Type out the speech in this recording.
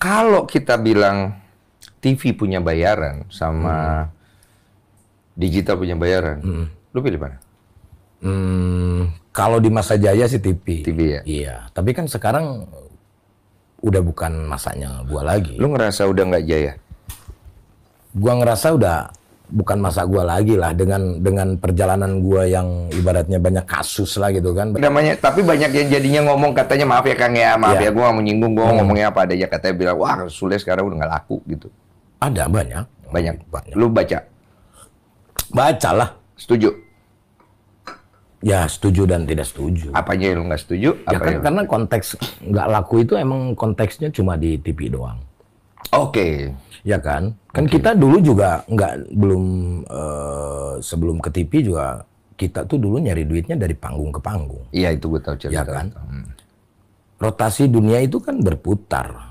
kalau kita bilang TV punya bayaran sama hmm. digital punya bayaran, hmm. lu pilih mana? Hmm, kalau di masa jaya sih TV. TV ya. Iya, tapi kan sekarang udah bukan masanya gua lagi. Lu ngerasa udah nggak jaya? Gua ngerasa udah bukan masa gua lagi lah dengan dengan perjalanan gua yang ibaratnya banyak kasus lah gitu kan. Namanya tapi banyak yang jadinya ngomong katanya maaf ya Kang ya maaf yeah. ya gue gak menyinggung gue hmm. ngomongnya apa adanya katanya bilang wah Sule sekarang udah gak laku gitu. Ada banyak. Banyak. banyak. Lu baca. Bacalah. Setuju. Ya setuju dan tidak setuju. Apanya yang lu gak setuju? ya kan karena konteks nggak laku itu emang konteksnya cuma di TV doang. Oke. Okay. Ya kan? Kan okay. kita dulu juga nggak belum uh, sebelum ke TV juga kita tuh dulu nyari duitnya dari panggung ke panggung. Iya, itu gue tahu cerita. Ya kan? Hmm. Rotasi dunia itu kan berputar